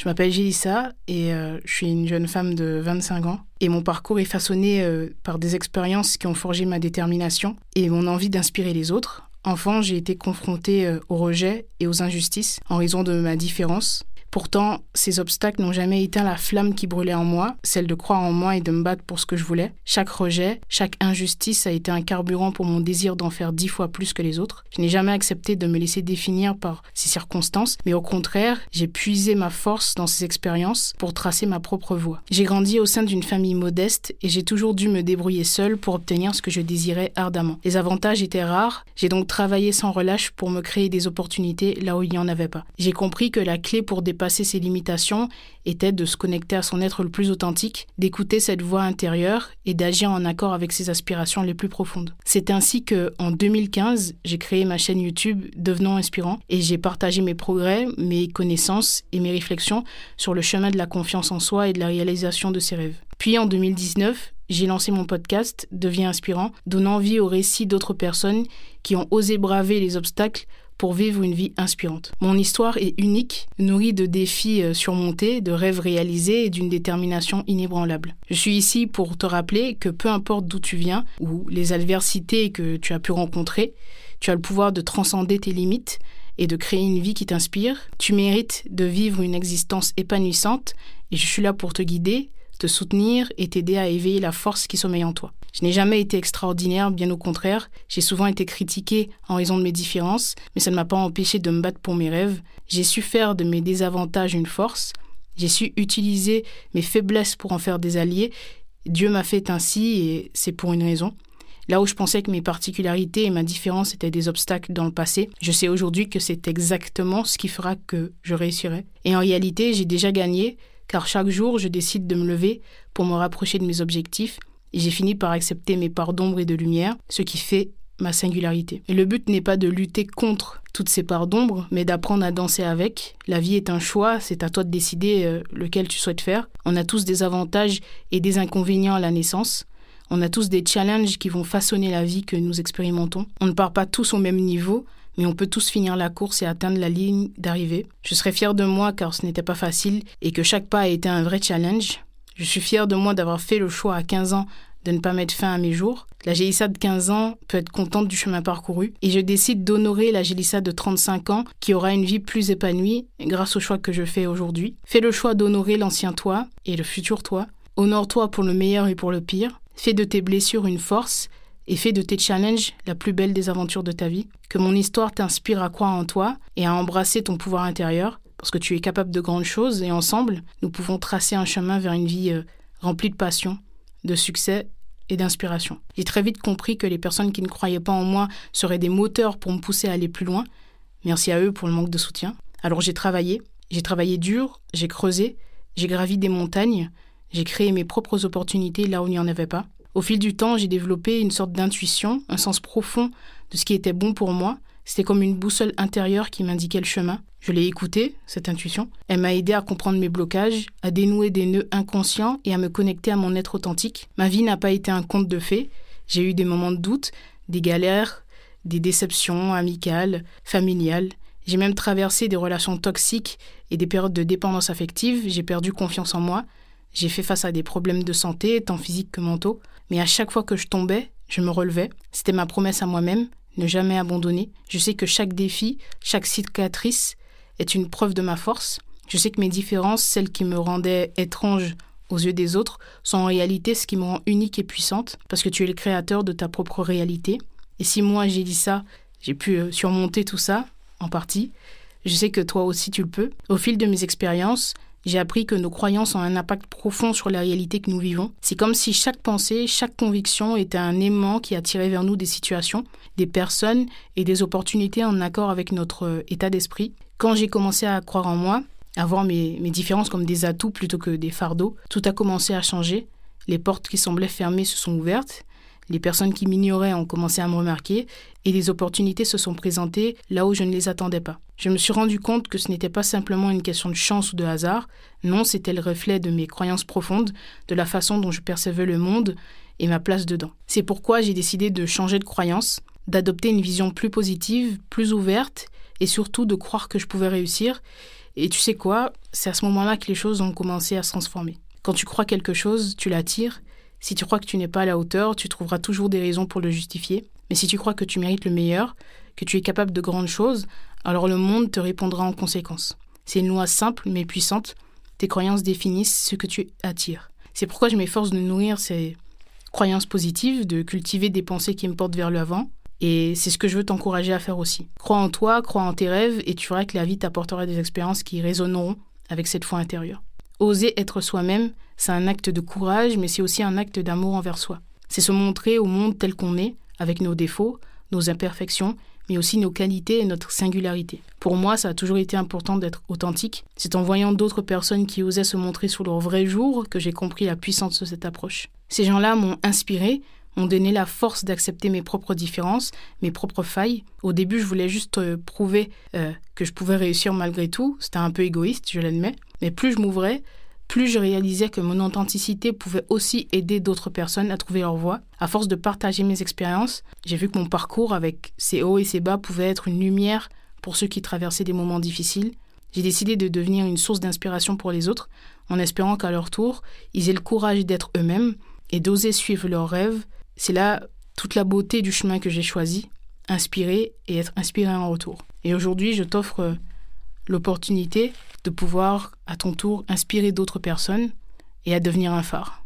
Je m'appelle Gélissa et euh, je suis une jeune femme de 25 ans. Et mon parcours est façonné euh, par des expériences qui ont forgé ma détermination et mon envie d'inspirer les autres. Enfant, j'ai été confrontée euh, au rejet et aux injustices en raison de ma différence. Pourtant, ces obstacles n'ont jamais éteint la flamme qui brûlait en moi, celle de croire en moi et de me battre pour ce que je voulais. Chaque rejet, chaque injustice a été un carburant pour mon désir d'en faire dix fois plus que les autres. Je n'ai jamais accepté de me laisser définir par ces circonstances, mais au contraire, j'ai puisé ma force dans ces expériences pour tracer ma propre voie. J'ai grandi au sein d'une famille modeste et j'ai toujours dû me débrouiller seule pour obtenir ce que je désirais ardemment. Les avantages étaient rares, j'ai donc travaillé sans relâche pour me créer des opportunités là où il n'y en avait pas. J'ai compris que la clé pour passer ses limitations était de se connecter à son être le plus authentique, d'écouter cette voix intérieure et d'agir en accord avec ses aspirations les plus profondes. C'est ainsi que, en 2015, j'ai créé ma chaîne YouTube Devenant Inspirant et j'ai partagé mes progrès, mes connaissances et mes réflexions sur le chemin de la confiance en soi et de la réalisation de ses rêves. Puis en 2019, j'ai lancé mon podcast Deviens Inspirant, donnant envie aux récits d'autres personnes qui ont osé braver les obstacles pour vivre une vie inspirante. Mon histoire est unique, nourrie de défis euh, surmontés, de rêves réalisés et d'une détermination inébranlable. Je suis ici pour te rappeler que peu importe d'où tu viens ou les adversités que tu as pu rencontrer, tu as le pouvoir de transcender tes limites et de créer une vie qui t'inspire. Tu mérites de vivre une existence épanouissante et je suis là pour te guider, te soutenir et t'aider à éveiller la force qui sommeille en toi. Je n'ai jamais été extraordinaire, bien au contraire, j'ai souvent été critiquée en raison de mes différences, mais ça ne m'a pas empêché de me battre pour mes rêves. J'ai su faire de mes désavantages une force, j'ai su utiliser mes faiblesses pour en faire des alliés. Dieu m'a fait ainsi et c'est pour une raison. Là où je pensais que mes particularités et ma différence étaient des obstacles dans le passé, je sais aujourd'hui que c'est exactement ce qui fera que je réussirai. Et en réalité, j'ai déjà gagné, car chaque jour, je décide de me lever pour me rapprocher de mes objectifs j'ai fini par accepter mes parts d'ombre et de lumière, ce qui fait ma singularité. Et le but n'est pas de lutter contre toutes ces parts d'ombre, mais d'apprendre à danser avec. La vie est un choix, c'est à toi de décider euh, lequel tu souhaites faire. On a tous des avantages et des inconvénients à la naissance. On a tous des challenges qui vont façonner la vie que nous expérimentons. On ne part pas tous au même niveau, mais on peut tous finir la course et atteindre la ligne d'arrivée. Je serais fier de moi car ce n'était pas facile et que chaque pas a été un vrai challenge. Je suis fière de moi d'avoir fait le choix à 15 ans de ne pas mettre fin à mes jours. La Gélissa de 15 ans peut être contente du chemin parcouru et je décide d'honorer la Gélissa de 35 ans qui aura une vie plus épanouie grâce au choix que je fais aujourd'hui. Fais le choix d'honorer l'ancien toi et le futur toi. Honore-toi pour le meilleur et pour le pire. Fais de tes blessures une force et fais de tes challenges la plus belle des aventures de ta vie. Que mon histoire t'inspire à croire en toi et à embrasser ton pouvoir intérieur parce que tu es capable de grandes choses et ensemble, nous pouvons tracer un chemin vers une vie euh, remplie de passion, de succès et d'inspiration. J'ai très vite compris que les personnes qui ne croyaient pas en moi seraient des moteurs pour me pousser à aller plus loin. Merci à eux pour le manque de soutien. Alors j'ai travaillé, j'ai travaillé dur, j'ai creusé, j'ai gravi des montagnes, j'ai créé mes propres opportunités là où il n'y en avait pas. Au fil du temps, j'ai développé une sorte d'intuition, un sens profond de ce qui était bon pour moi, c'était comme une boussole intérieure qui m'indiquait le chemin. Je l'ai écoutée, cette intuition. Elle m'a aidé à comprendre mes blocages, à dénouer des nœuds inconscients et à me connecter à mon être authentique. Ma vie n'a pas été un conte de fées. J'ai eu des moments de doute, des galères, des déceptions amicales, familiales. J'ai même traversé des relations toxiques et des périodes de dépendance affective. J'ai perdu confiance en moi. J'ai fait face à des problèmes de santé, tant physiques que mentaux. Mais à chaque fois que je tombais, je me relevais. C'était ma promesse à moi-même ne jamais abandonner. Je sais que chaque défi, chaque cicatrice est une preuve de ma force. Je sais que mes différences, celles qui me rendaient étrange aux yeux des autres, sont en réalité ce qui me rend unique et puissante, parce que tu es le créateur de ta propre réalité. Et si moi j'ai dit ça, j'ai pu euh, surmonter tout ça, en partie, je sais que toi aussi tu le peux. Au fil de mes expériences, j'ai appris que nos croyances ont un impact profond sur la réalité que nous vivons. C'est comme si chaque pensée, chaque conviction était un aimant qui attirait vers nous des situations, des personnes et des opportunités en accord avec notre euh, état d'esprit. Quand j'ai commencé à croire en moi, à voir mes, mes différences comme des atouts plutôt que des fardeaux, tout a commencé à changer. Les portes qui semblaient fermées se sont ouvertes les personnes qui m'ignoraient ont commencé à me remarquer et des opportunités se sont présentées là où je ne les attendais pas. Je me suis rendu compte que ce n'était pas simplement une question de chance ou de hasard, non, c'était le reflet de mes croyances profondes, de la façon dont je percevais le monde et ma place dedans. C'est pourquoi j'ai décidé de changer de croyance, d'adopter une vision plus positive, plus ouverte et surtout de croire que je pouvais réussir. Et tu sais quoi, c'est à ce moment-là que les choses ont commencé à se transformer. Quand tu crois quelque chose, tu l'attires si tu crois que tu n'es pas à la hauteur, tu trouveras toujours des raisons pour le justifier. Mais si tu crois que tu mérites le meilleur, que tu es capable de grandes choses, alors le monde te répondra en conséquence. C'est une loi simple mais puissante. Tes croyances définissent ce que tu attires. C'est pourquoi je m'efforce de nourrir ces croyances positives, de cultiver des pensées qui me portent vers l'avant. Et c'est ce que je veux t'encourager à faire aussi. Crois en toi, crois en tes rêves, et tu verras que la vie t'apportera des expériences qui résonneront avec cette foi intérieure. Oser être soi-même, c'est un acte de courage, mais c'est aussi un acte d'amour envers soi. C'est se montrer au monde tel qu'on est, avec nos défauts, nos imperfections, mais aussi nos qualités et notre singularité. Pour moi, ça a toujours été important d'être authentique. C'est en voyant d'autres personnes qui osaient se montrer sous leur vrai jour que j'ai compris la puissance de cette approche. Ces gens-là m'ont inspiré, m'ont donné la force d'accepter mes propres différences, mes propres failles. Au début, je voulais juste euh, prouver euh, que je pouvais réussir malgré tout. C'était un peu égoïste, je l'admets. Mais plus je m'ouvrais, plus je réalisais que mon authenticité pouvait aussi aider d'autres personnes à trouver leur voie. À force de partager mes expériences, j'ai vu que mon parcours avec ses hauts et ses bas pouvait être une lumière pour ceux qui traversaient des moments difficiles. J'ai décidé de devenir une source d'inspiration pour les autres, en espérant qu'à leur tour, ils aient le courage d'être eux-mêmes et d'oser suivre leurs rêves. C'est là toute la beauté du chemin que j'ai choisi, inspirer et être inspiré en retour. Et aujourd'hui, je t'offre l'opportunité de pouvoir, à ton tour, inspirer d'autres personnes et à devenir un phare.